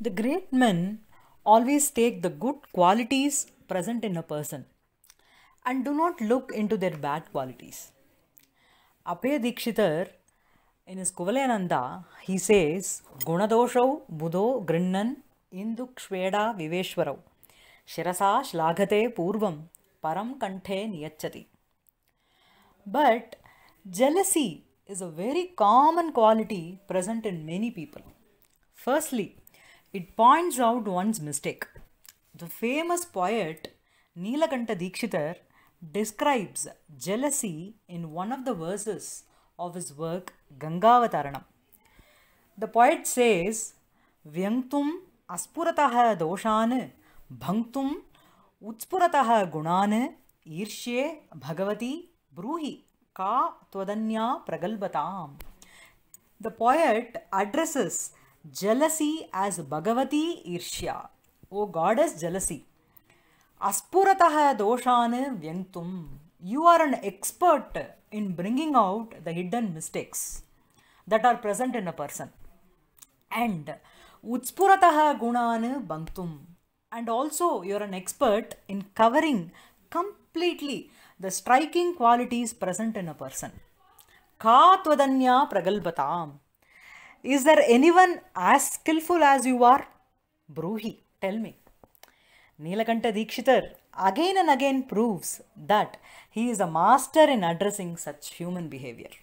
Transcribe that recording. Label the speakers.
Speaker 1: The great men always take the good qualities present in a person and do not look into their bad qualities. Apaya Dikshitar in his Kuvalananda he says Gunadoshau Budho Grinnan Indukshveda Viveshwarau Shirasa Shlagate Purvam Param Kante Niyachati. But jealousy is a very common quality present in many people. Firstly, it points out one's mistake. The famous poet Nilakanta Dikshitar describes jealousy in one of the verses of his work Gangavataranam. The poet says, व्यङ्क्तुम् aspurataha दोषान् भङ्क्तुम् utspurataha gunane irshye bhagavati bruhi ka twadanya pragalbatam." The poet addresses jealousy as Bhagavati Irsya. O goddess jealousy. Aspurataha doshane vyantum. You are an expert in bringing out the hidden mistakes that are present in a person. And utspurataha gunane bangtum. And also you are an expert in covering completely the striking qualities present in a person. Ka tvadanya pragalbatam. Is there anyone as skillful as you are? Bruhi, tell me. Nilakanta Dikshitar again and again proves that he is a master in addressing such human behavior.